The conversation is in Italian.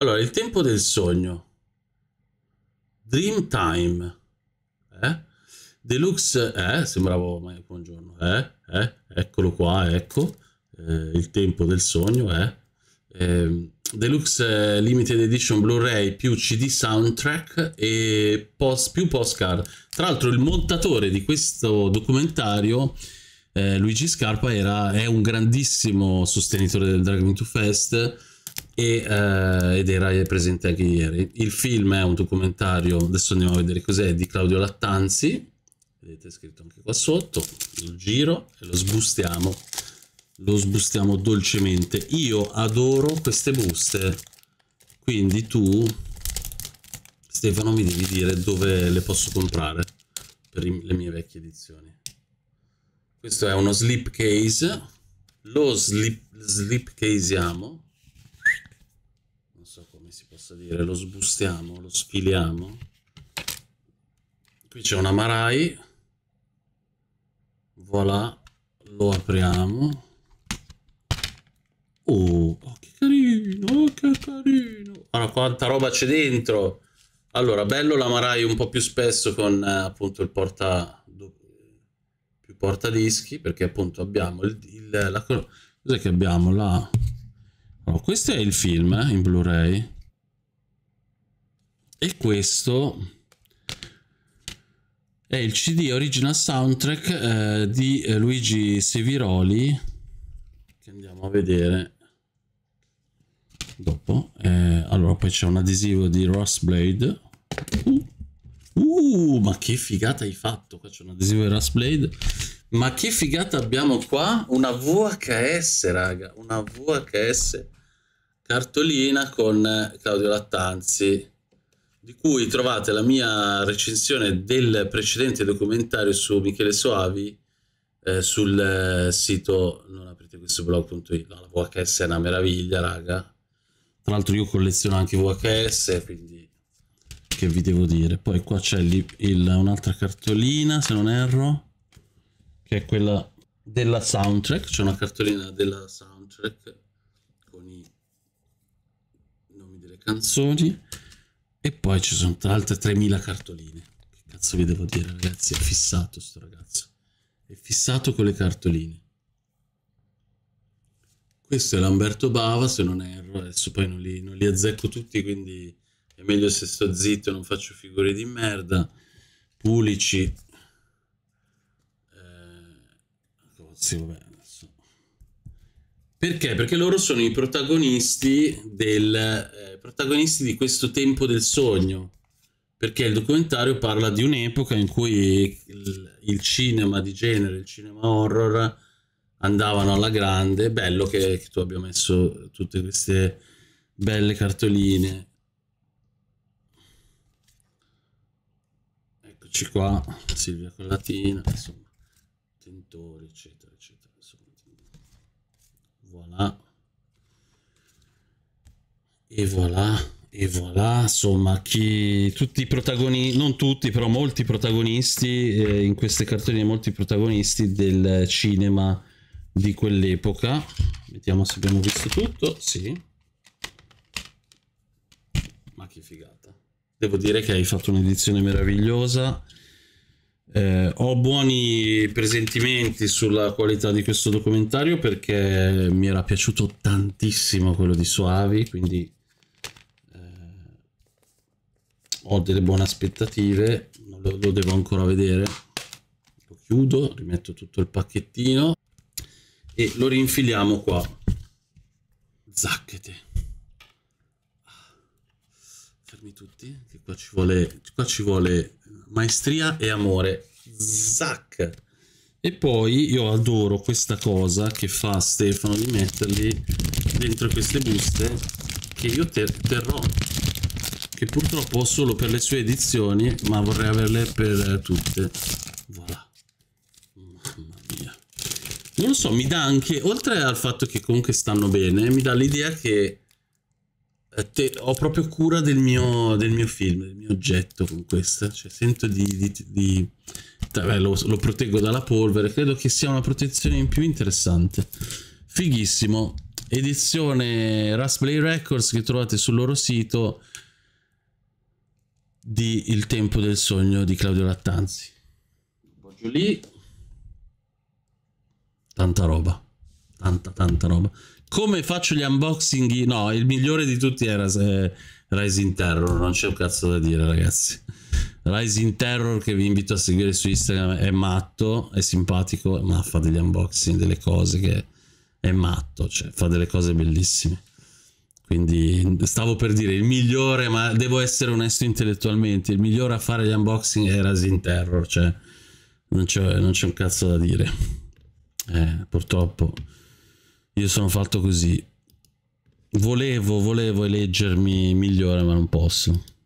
Allora, il tempo del sogno. Dreamtime, Eh? Deluxe, eh, sembravo mai buongiorno. Eh, eh, eccolo qua, ecco. Eh, il tempo del sogno, eh. Ehm, eh Deluxe Limited Edition Blu-ray più CD soundtrack e post, più postcard. Tra l'altro il montatore di questo documentario eh, Luigi Scarpa era, è un grandissimo sostenitore del Dragon 2 Fest e, eh, ed era presente anche ieri. Il film è un documentario, adesso andiamo a vedere cos'è, di Claudio Lattanzi, vedete scritto anche qua sotto, lo giro e lo sbustiamo, lo sbustiamo dolcemente. Io adoro queste buste, quindi tu Stefano mi devi dire dove le posso comprare per le mie vecchie edizioni. Questo è uno slip case, lo slip, slip come si possa dire, lo sbustiamo, lo sfiliamo. Qui c'è una Marai, voilà, lo apriamo. Oh, oh, che carino, oh, che carino. Allora, quanta roba c'è dentro. Allora, bello la Marai un po' più spesso con eh, appunto il porta più porta dischi, perché appunto abbiamo il, il la cos'è che abbiamo là? Allora, oh, questo è il film eh, in Blu-ray. E questo è il CD original soundtrack eh, di eh, Luigi Seviroli che andiamo a vedere dopo. Eh, allora, poi c'è un adesivo di Rustblade. Uh, uh, ma che figata hai fatto! Qua c'è un adesivo di Rustblade. Ma che figata abbiamo qua? Una VHS, raga. Una VHS cartolina con Claudio Lattanzi di cui trovate la mia recensione del precedente documentario su Michele Soavi eh, sul eh, sito non aprite questo blog.it. No, la VHS è una meraviglia, raga. Tra l'altro io colleziono anche VHS, quindi che vi devo dire. Poi qua c'è un'altra cartolina, se non erro, che è quella della soundtrack. C'è una cartolina della soundtrack con i nomi delle canzoni. E poi ci sono altre 3.000 cartoline. Che cazzo vi devo dire, ragazzi? È fissato sto ragazzo. È fissato con le cartoline. Questo è Lamberto Bava, se non erro. Adesso poi non li, non li azzecco tutti, quindi è meglio se sto zitto e non faccio figure di merda. Pulici. Eh, cozzi, vabbè perché? Perché loro sono i protagonisti, del, eh, protagonisti di questo tempo del sogno. Perché il documentario parla di un'epoca in cui il, il, cinema di genere, il cinema horror, andavano alla grande. bello che, che tu abbia messo tutte queste belle cartoline. Eccoci qua, Silvia Collatina, insomma, Tentori, eccetera, eccetera. Insomma voilà e voilà e voilà, insomma, chi, tutti i protagonisti, non tutti, però molti protagonisti, eh, in queste cartoline molti protagonisti del cinema di quell'epoca. Vediamo se abbiamo visto tutto, sì. Ma che figata. Devo dire che hai fatto un'edizione meravigliosa eh, ho buoni presentimenti sulla qualità di questo documentario perché mi era piaciuto tantissimo quello di Suavi, quindi eh, ho delle buone aspettative, lo, lo devo ancora vedere. Lo chiudo, rimetto tutto il pacchettino e lo rinfiliamo qua. Zacchete fermi tutti, che qua ci vuole, qua ci vuole maestria e amore. Zac. E poi io adoro questa cosa che fa Stefano di metterli dentro queste buste che io ter terrò. Che purtroppo ho solo per le sue edizioni, ma vorrei averle per eh, tutte. Voilà. Mamma mia. Non lo so, mi dà anche, oltre al fatto che comunque stanno bene, mi dà l'idea che eh, te, ho proprio cura del mio, del mio, film, del mio oggetto con questa. Cioè, sento di. di, di vabbè, eh, lo, lo, proteggo dalla polvere. Credo che sia una protezione in più interessante. Fighissimo. Edizione Raspberry Records che trovate sul loro sito di Il tempo del sogno di Claudio Lattanzi. Poggio lì. Tanta roba. Tanta, tanta roba. Come faccio gli unboxing? No, il migliore di tutti era eh, Rise Terror, non c'è un cazzo da dire ragazzi. Rising Terror che vi invito a seguire su Instagram è matto, è simpatico, ma fa degli unboxing, delle cose che è matto, cioè fa delle cose bellissime. Quindi stavo per dire il migliore, ma devo essere onesto intellettualmente, il migliore a fare gli unboxing è Rising Terror, cioè non c'è, un cazzo da dire. Eh, purtroppo io sono fatto così. Volevo, volevo eleggermi migliore, ma non posso.